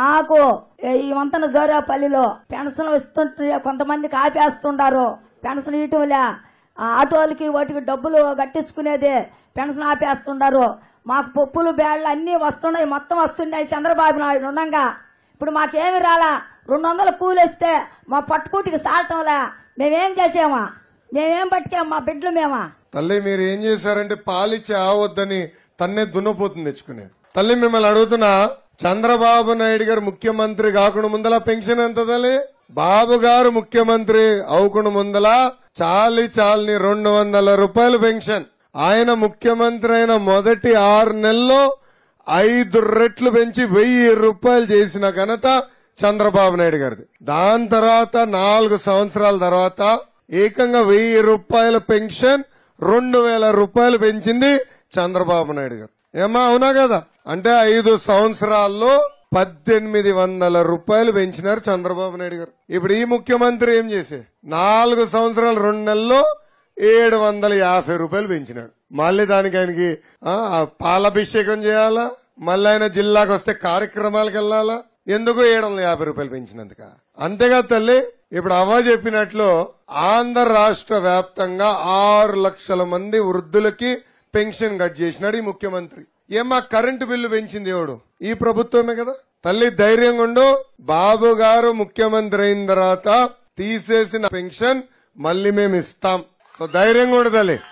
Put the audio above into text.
నాకు ఈ వంతన జోరాపల్లిలో పెన్షన్ ఇస్తుంటే కొంతమందికి ఆపేస్తుంటారు పెన్షన్ ఇయటంలే ఆటోలకి వాటికి డబ్బులు కట్టించుకునేది పెన్షన్ ఆపేస్తుంటారు మాకు పప్పులు బ్యాళ్ళు అన్నీ వస్తున్నాయి మొత్తం వస్తున్నాయి చంద్రబాబు నాయుడు ఉండగా ఇప్పుడు మాకేమి రాలా రెండు వందల పూలు ఇస్తే మా పట్టుకూటికి సాటంలా మేమేం చేసామా మేమేం పట్టుకేమా మా బిడ్డలు మేమా తల్లి మీరు ఏం చేశారంటే పాలిచ్చి ఆవద్దని తన్నే దున్నపోతుంది తెచ్చుకునే తల్లి మిమ్మల్ని అడుగుతున్నా చంద్రబాబు నాయుడు గారు ముఖ్యమంత్రి కాకుండా ముందల పెన్షన్ ఎంత బాబు గారు ముఖ్యమంత్రి అవుకుండా ముందల చాలి చాలిని రెండు వందల రూపాయలు పెన్షన్ ఆయన ముఖ్యమంత్రి అయిన మొదటి ఆరు నెలల్లో ఐదు రెట్లు పెంచి వెయ్యి రూపాయలు చేసిన ఘనత చంద్రబాబు నాయుడు గారిది దాని తర్వాత నాలుగు సంవత్సరాల తర్వాత ఏకంగా వెయ్యి రూపాయల పెన్షన్ రెండు వేల రూపాయలు పెంచింది చంద్రబాబు నాయుడు గారు ఏమా అవునా కదా అంటే ఐదు సంవత్సరాల్లో పద్దెనిమిది వందల రూపాయలు పెంచినారు చంద్రబాబు నాయుడు గారు ఇప్పుడు ఈ ముఖ్యమంత్రి ఏం చేసే నాలుగు సంవత్సరాలు రెండు నెలల్లో ఏడు వందల యాభై రూపాయలు పెంచినాడు మళ్ళీ దానికి ఆయనకి పాలాభిషేకం చేయాలా మళ్ళీ ఆయన జిల్లాకు వస్తే కార్యక్రమాలకు వెళ్లాలా ఎందుకు ఏడు వందల యాభై రూపాయలు పెంచినందుక అంతేగా తల్లి ఇప్పుడు అవ్వ చెప్పినట్లు ఆంధ్ర రాష్ట్ర వ్యాప్తంగా ఆరు లక్షల మంది వృద్ధులకి పెన్షన్ కట్ చేసినాడు ఈ ముఖ్యమంత్రి ఏమా కరెంటు బిల్లు పెంచింది ఎవడు ఈ ప్రభుత్వమే కదా తల్లి ధైర్యంగా ఉండు బాబు గారు ముఖ్యమంత్రి అయిన తర్వాత తీసేసిన పెన్షన్ మళ్ళీ మేము ఇస్తాం సో ధైర్యంగా ఉండదు